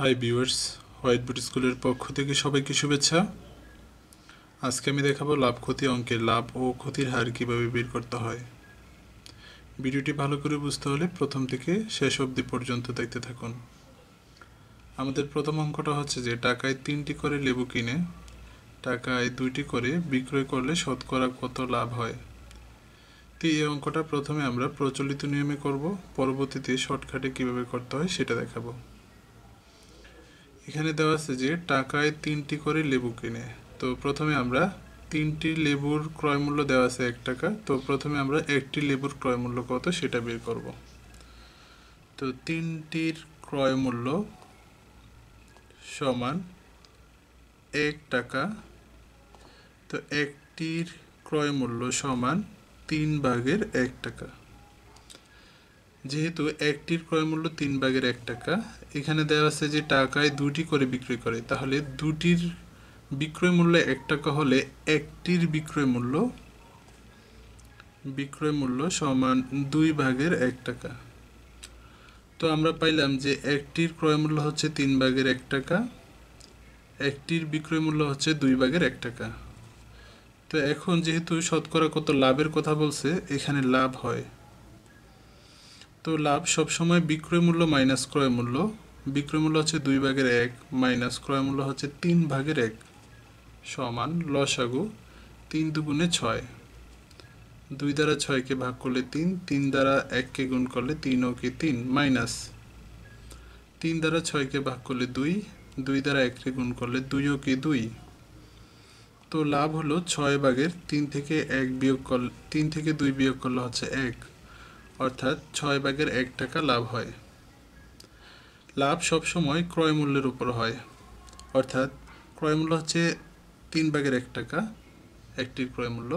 hi viewers white বুট স্কুলের পক্ষ থেকে সবাইকে শুভেচ্ছা আজকে আমি দেখাবো লাভ ক্ষতি অঙ্কের লাভ ও ক্ষতির হার কীভাবে বের করতে হয় ভিডিওটি ভালো করে বুঝতে হলে প্রথম থেকে শেষ অবধি পর্যন্ত দেখতে থাকুন আমাদের প্রথম অঙ্কটা হচ্ছে যে টাকায় তিনটি করে লেবু কিনে টাকায় দুইটি করে বিক্রয় করলে শতকরা কত লাভ হয় তো এই অঙ্কটা প্রথমে আমরা প্রচলিত নিয়মে করব পরবর্তীতে শর্টকাটে কিভাবে করতে হয় সেটা দেখাবো এখানে দেওয়া আছে যে টাকায় তিনটি করে লেবু কিনে তো প্রথমে আমরা তিনটি লেবুর ক্রয়মূল্য দেওয়া আছে এক টাকা তো প্রথমে আমরা একটি লেবুর ক্রয়মূল্য কত সেটা বের করব তো তিনটির ক্রয়মূল্য সমান এক টাকা তো একটির ক্রয়মূল্য সমান তিন ভাগের এক টাকা যেহেতু একটির ক্রয়মূল্য তিন ভাগের এক টাকা এখানে দেওয়া আছে যে টাকায় দুটি করে বিক্রয় করে তাহলে দুটির বিক্রয় মূল্য এক টাকা হলে একটির বিক্রয় মূল্য বিক্রয় মূল্য সমান দুই ভাগের এক টাকা তো আমরা পাইলাম যে একটির ক্রয় মূল্য হচ্ছে তিন ভাগের এক টাকা একটির বিক্রয় মূল্য হচ্ছে দুই ভাগের এক টাকা তো এখন যেহেতু শতকরা কত লাভের কথা বলছে এখানে লাভ হয় তো লাভ সবসময় বিক্রয় মূল্য মাইনাস ক্রয় মূল্য বিক্রয় মূল্য হচ্ছে দুই ভাগের এক মাইনাস ক্রয় মূল্য হচ্ছে তিন ভাগের এক সমান লসাগু তিন দুগুণে ছয় দুই দ্বারা ছয়কে ভাগ করলে তিন তিন দ্বারা এককে গুণ করলে তিন ওকে তিন মাইনাস তিন দ্বারা ছয়কে ভাগ করলে দুই দুই দ্বারা এককে গুণ করলে দুই ওকে দুই তো লাভ হলো ছয় ভাগের তিন থেকে এক বিয়োগ করলে তিন থেকে দুই বিয়োগ করলে হচ্ছে এক অর্থাৎ ছয় ভাগের এক টাকা লাভ হয় লাভ সবসময় ক্রয়মূল্যের উপর হয় অর্থাৎ ক্রয়মূল্য হচ্ছে তিন ভাগের এক টাকা একটির ক্রয়মূল্য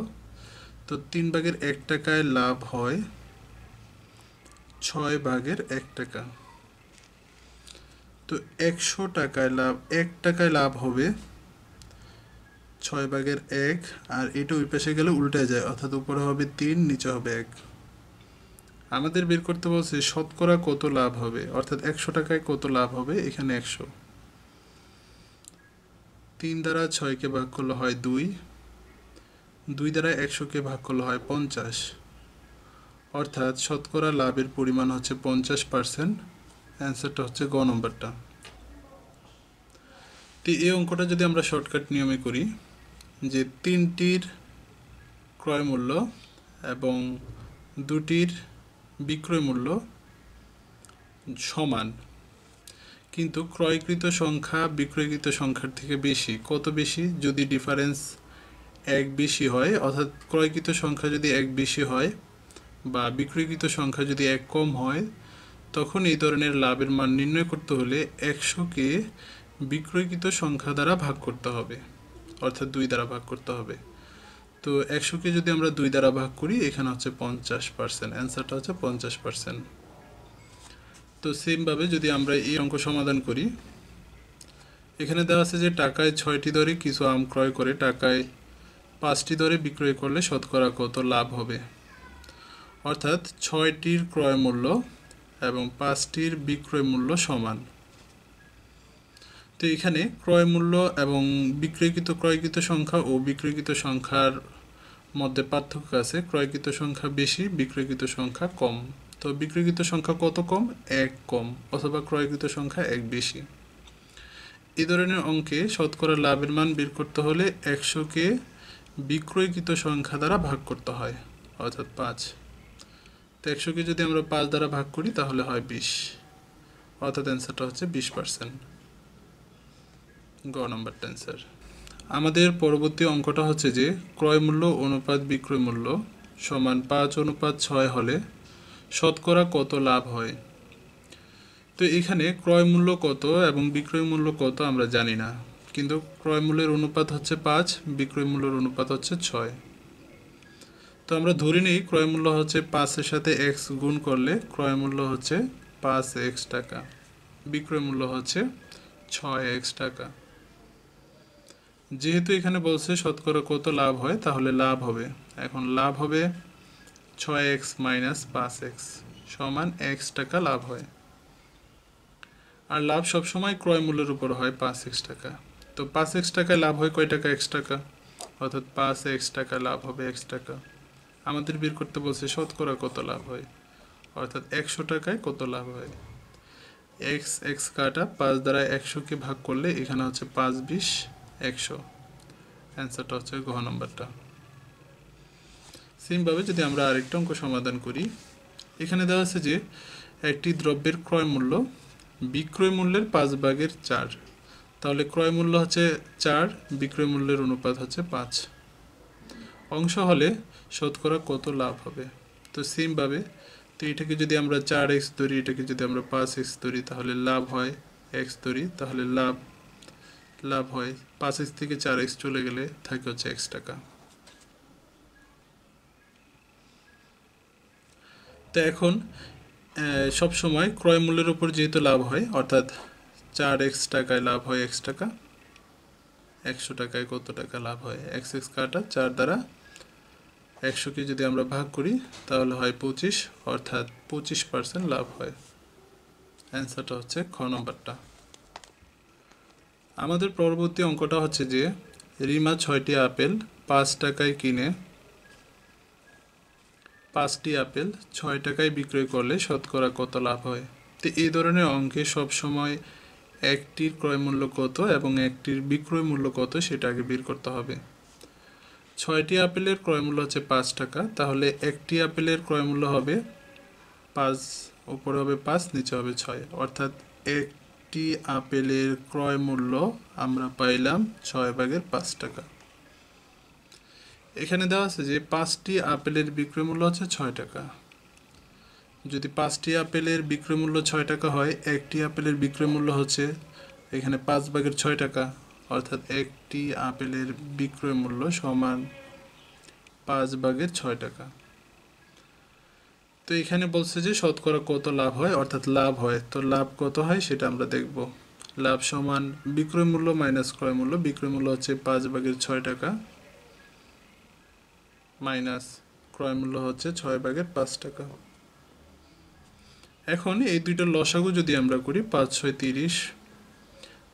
তো তিন ভাগের এক টাকায় লাভ হয় ছয় ভাগের এক টাকা তো একশো টাকায় লাভ এক টাকায় লাভ হবে ছয় ভাগের এক আর এটা ওই পাশে গেলে উল্টে যায় অর্থাৎ উপরে হবে তিন নিচে হবে এক আমাদের বের করতে বলছে শতকরা কত লাভ হবে অর্থাৎ একশো টাকায় কত লাভ হবে এখানে একশো তিন দ্বারা ছয়কে ভাগ করলে হয় দুই দুই দ্বারা একশোকে ভাগ করলে হয় পঞ্চাশ অর্থাৎ শতকরা লাভের পরিমাণ হচ্ছে পঞ্চাশ পার্সেন্ট অ্যান্সারটা হচ্ছে গ নম্বরটা তো এই অঙ্কটা যদি আমরা শর্টকাট নিয়মে করি যে তিনটির ক্রয় মূল্য এবং দুটির বিক্রয় মূল্য সমান কিন্তু ক্রয়কৃত সংখ্যা বিক্রয়কৃত সংখ্যার থেকে বেশি কত বেশি যদি ডিফারেন্স এক বেশি হয় অর্থাৎ ক্রয়কৃত সংখ্যা যদি এক বেশি হয় বা বিক্রয়কৃত সংখ্যা যদি এক কম হয় তখন এই ধরনের লাভের মান নির্ণয় করতে হলে একশোকে বিক্রয়কৃত সংখ্যা দ্বারা ভাগ করতে হবে অর্থাৎ দুই দ্বারা ভাগ করতে হবে তো একশোকে যদি আমরা দুই দ্বারা ভাগ করি এখানে হচ্ছে পঞ্চাশ পার্সেন্ট অ্যান্সারটা হচ্ছে পঞ্চাশ পার্সেন্ট তো সেমভাবে যদি আমরা এই অঙ্ক সমাধান করি এখানে দেওয়া আছে যে টাকায় ছয়টি দরে কিছু আম ক্রয় করে টাকায় পাঁচটি দরে বিক্রয় করলে শতকরা কত লাভ হবে অর্থাৎ ছয়টির ক্রয় মূল্য এবং পাঁচটির বিক্রয় মূল্য সমান তো এখানে ক্রয় মূল্য এবং বিক্রয়কৃত ক্রয়কৃত সংখ্যা ও বিক্রয়কৃত সংখ্যার মধ্যে পার্থক্য আছে ক্রয়কৃত সংখ্যা বেশি বিক্রয়কৃত সংখ্যা কম তো বিক্রয়কৃত সংখ্যা কত কম এক কম অথবা ক্রয়কৃত সংখ্যা এক বেশি এই ধরনের অঙ্কে শতকরা লাভের মান বের করতে হলে একশোকে বিক্রয়কৃত সংখ্যা দ্বারা ভাগ করতে হয় অর্থাৎ পাঁচ তো একশোকে যদি আমরা পাঁচ দ্বারা ভাগ করি তাহলে হয় বিশ অর্থাৎ অ্যান্সারটা হচ্ছে বিশ পার্সেন্ট গ নম্বরটা অ্যান্সার আমাদের পরবর্তী অঙ্কটা হচ্ছে যে ক্রয় মূল্য অনুপাত বিক্রয় মূল্য সমান পাঁচ অনুপাত ছয় হলে শতকরা কত লাভ হয় তো এখানে ক্রয় মূল্য কত এবং বিক্রয় মূল্য কত আমরা জানি না কিন্তু ক্রয় মূল্যের অনুপাত হচ্ছে পাঁচ বিক্রয় মূল্যের অনুপাত হচ্ছে ছয় তো আমরা ধরে নিই ক্রয় মূল্য হচ্ছে পাঁচের সাথে এক্স গুণ করলে ক্রয় মূল্য হচ্ছে পাঁচ এক্স টাকা বিক্রয় মূল্য হচ্ছে ছয় এক্স টাকা যেহেতু এখানে বলছে শতকরা কত লাভ হয় তাহলে লাভ হবে এখন লাভ হবে ছয় এক্স মাইনাস পাঁচ এক্স সমান এক্স টাকা লাভ হয় আর লাভ সবসময় ক্রয় মূল্যের উপর হয় পাঁচ এক্স টাকা তো পাঁচ এক্স টাকায় লাভ হয় কয় টাকা এক্স টাকা অর্থাৎ পাঁচ এক্স টাকা লাভ হবে এক্স টাকা আমাদের বের করতে বলছে শতকরা কত লাভ হয় অর্থাৎ একশো টাকায় কত লাভ হয় এক্স এক্স কাটা পাঁচ দ্বারা একশোকে ভাগ করলে এখানে হচ্ছে পাঁচ বিশ একশো অ্যান্সারটা হচ্ছে গ্রহ নম্বরটা সেমভাবে যদি আমরা আরেকটা অঙ্ক সমাধান করি এখানে দেওয়া আছে যে একটি দ্রব্যের ক্রয় মূল্য বিক্রয় মূল্যের পাঁচ ভাগের চার তাহলে ক্রয় মূল্য হচ্ছে চার বিক্রয় মূল্যের অনুপাত হচ্ছে পাঁচ অংশ হলে শতকরা কত লাভ হবে তো সেমভাবে তো এটাকে যদি আমরা চার এক্স ধরি এটাকে যদি আমরা পাঁচ এক্স ধরি তাহলে লাভ হয় এক্স ধরি তাহলে লাভ লাভ হয় পাঁচ এক্স থেকে চার এক্স চলে গেলে থাকে হচ্ছে এক্স টাকা তো এখন সব সময় ক্রয় মূল্যের উপর যেহেতু লাভ হয় অর্থাৎ চার এক্স টাকায় লাভ হয় এক্স টাকা একশো টাকায় কত টাকা লাভ হয় এক্স এক্স কাটা চার দ্বারা একশোকে যদি আমরা ভাগ করি তাহলে হয় পঁচিশ অর্থাৎ পঁচিশ পার্সেন্ট লাভ হয় অ্যান্সারটা হচ্ছে খ নম্বরটা আমাদের পরবর্তী অঙ্কটা হচ্ছে যে রিমা ছয়টি আপেল পাঁচ টাকায় কিনে পাঁচটি আপেল ছয় টাকায় বিক্রয় করলে শতকরা কত লাভ হয় তো এই ধরনের অঙ্কে সবসময় একটির ক্রয় মূল্য কত এবং একটির বিক্রয় মূল্য কত সেটা আগে বের করতে হবে ছয়টি আপেলের ক্রয় মূল্য হচ্ছে পাঁচ টাকা তাহলে একটি আপেলের ক্রয় মূল্য হবে পাঁচ ওপরে হবে পাঁচ নিচে হবে ছয় অর্থাৎ এক একটি আপেলের ক্রয় মূল্য আমরা পাইলাম ছয় ভাগের পাঁচ টাকা এখানে দেওয়া আছে যে পাঁচটি আপেলের বিক্রয় মূল্য হচ্ছে ছয় টাকা যদি পাঁচটি আপেলের বিক্রয় মূল্য ছয় টাকা হয় একটি আপেলের বিক্রয় মূল্য হচ্ছে এখানে পাঁচ ভাগের ছয় টাকা অর্থাৎ একটি আপেলের বিক্রয় মূল্য সমান পাঁচ ভাগের ছয় টাকা তো এখানে বলছে যে শতকরা কত লাভ হয় অর্থাৎ লাভ হয় তো লাভ কত হয় সেটা আমরা দেখব লাভ সমান বিক্রয় মূল্য মাইনাস ক্রয় মূল্য বিক্রয় মূল্য হচ্ছে পাঁচ ভাগের ছয় টাকা মাইনাস ক্রয় মূল্য হচ্ছে ছয় ভাগের পাঁচ টাকা এখন এই দুইটা লসাগু যদি আমরা করি পাঁচ ছয় তিরিশ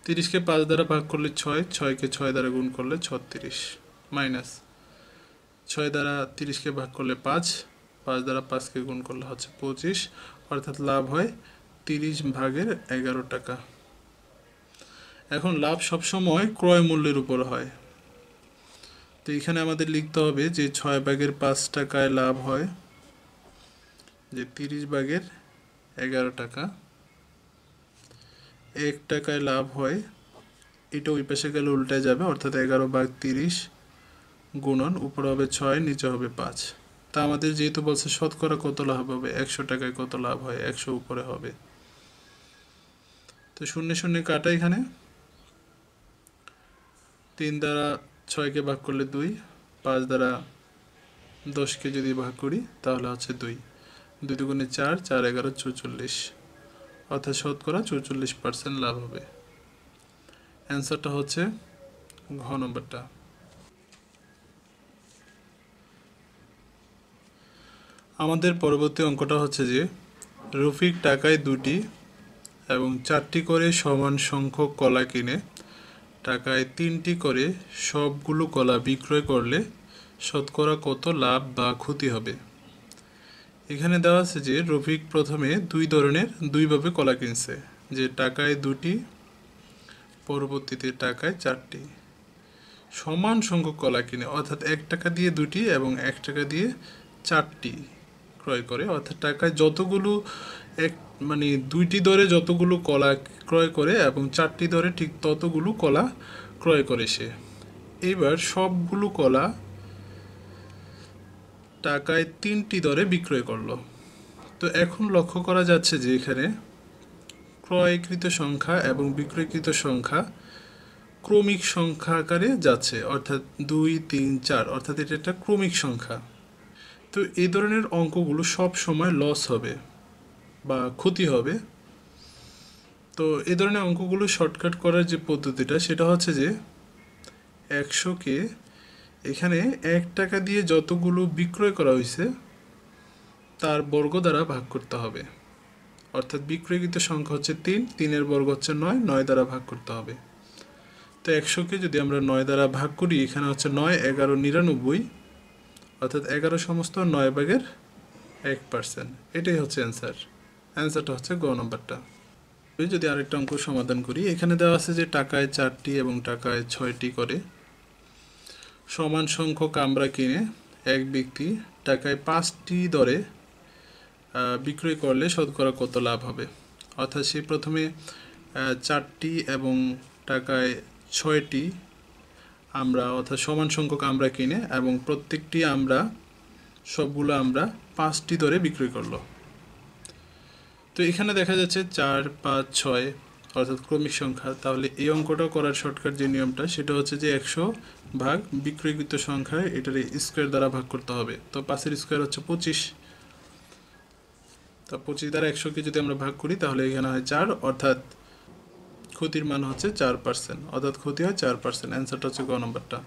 তিরিশকে পাঁচ দ্বারা ভাগ করলে ছয় ছয়কে ছয় দ্বারা গুণ করলে ছত্রিশ মাইনাস ছয় দ্বারা তিরিশকে ভাগ করলে পাঁচ পাঁচ দ্বারা পাঁচকে গুণ করলে হচ্ছে পঁচিশ অর্থাৎ লাভ হয় তিরিশ ভাগের এগারো টাকা এখন লাভ সবসময় ক্রয় মূল্যের উপর হয় তো এখানে আমাদের লিখতে হবে যে ছয় ভাগের পাঁচ টাকায় লাভ হয় যে তিরিশ ভাগের এগারো টাকা এক টাকায় লাভ হয় এটা ওই পাশে গেলে উল্টে যাবে অর্থাৎ এগারো ভাগ তিরিশ গুণন উপরে হবে ছয় নিচে হবে পাঁচ তা আমাদের যেহেতু বলছে শতকরা কত লাভ হবে একশো টাকায় কত লাভ হয় একশো উপরে হবে তো শূন্য শূন্য কাটা এখানে তিন দ্বারা ছয়কে ভাগ করলে দুই পাঁচ দ্বারা দশকে যদি ভাগ করি তাহলে হচ্ছে দুই দুই দুগুণে চার চার এগারো চৌচল্লিশ অর্থাৎ শতকরা চৌচল্লিশ পার্সেন্ট লাভ হবে অ্যান্সারটা হচ্ছে ঘ নম্বরটা আমাদের পরবর্তী অঙ্কটা হচ্ছে যে রফিক টাকায় দুটি এবং চারটি করে সমান সংখ্যক কলা কিনে টাকায় তিনটি করে সবগুলো কলা বিক্রয় করলে শতকরা কত লাভ বা ক্ষতি হবে এখানে দেওয়া আছে যে রফিক প্রথমে দুই ধরনের দুইভাবে কলা কিনছে যে টাকায় দুটি পরবর্তীতে টাকায় চারটি সমান সংখ্যক কলা কিনে অর্থাৎ এক টাকা দিয়ে দুটি এবং এক টাকা দিয়ে চারটি ক্রয় করে অর্থাৎ টাকায় যতগুলো এক মানে দুইটি দরে যতগুলো কলা ক্রয় করে এবং চারটি দরে ঠিক ততগুলো কলা ক্রয় করে সে এবার সবগুলো কলা টাকায় তিনটি দরে বিক্রয় করল তো এখন লক্ষ্য করা যাচ্ছে যে এখানে ক্রয়কৃত সংখ্যা এবং বিক্রয়কৃত সংখ্যা ক্রমিক সংখ্যা আকারে যাচ্ছে অর্থাৎ দুই তিন চার অর্থাৎ এটা একটা ক্রমিক সংখ্যা তো এই ধরনের অঙ্কগুলো সব সময় লস হবে বা ক্ষতি হবে তো এই ধরনের অঙ্কগুলো শর্টকাট করার যে পদ্ধতিটা সেটা হচ্ছে যে একশোকে এখানে এক টাকা দিয়ে যতগুলো বিক্রয় করা হয়েছে তার বর্গ দ্বারা ভাগ করতে হবে অর্থাৎ বিক্রয়কৃত সংখ্যা হচ্ছে তিন তিনের বর্গ হচ্ছে নয় নয় দ্বারা ভাগ করতে হবে তো একশোকে যদি আমরা নয় দ্বারা ভাগ করি এখানে হচ্ছে নয় এগারো নিরানব্বই অর্থাৎ এগারো সমস্ত নয় ভাগের এক পার্সেন্ট এটাই হচ্ছে অ্যান্সার অ্যান্সারটা হচ্ছে গ নম্বরটা যদি আরেকটা অঙ্ক সমাধান করি এখানে দেওয়া আছে যে টাকায় চারটি এবং টাকায় ছয়টি করে সমান সংখ্যক আমরা কিনে এক ব্যক্তি টাকায় পাঁচটি দরে বিক্রয় করলে শতকরা কত লাভ হবে অর্থাৎ সে প্রথমে চারটি এবং টাকায় ছয়টি আমরা অর্থাৎ সমান সংখ্যক আমরা কিনে এবং প্রত্যেকটি আমরা সবগুলো আমরা পাঁচটি দরে বিক্রি করলো তো এখানে দেখা যাচ্ছে চার পাঁচ ছয় অর্থাৎ ক্রমিক সংখ্যা তাহলে এই অঙ্কটা করার শর্টকাট যে নিয়মটা সেটা হচ্ছে যে একশো ভাগ বিক্রয়কৃত সংখ্যায় এটার স্কোয়ার দ্বারা ভাগ করতে হবে তো পাঁচের স্কোয়ার হচ্ছে পঁচিশ তা পঁচিশ দ্বারা একশোকে যদি আমরা ভাগ করি তাহলে এখানে হয় চার অর্থাৎ ক্ষতির মান হচ্ছে চার পার্সেন্ট অর্থাৎ ক্ষতি হয় চার পার্সেন্ট অ্যান্সারটা হচ্ছে গ নম্বরটা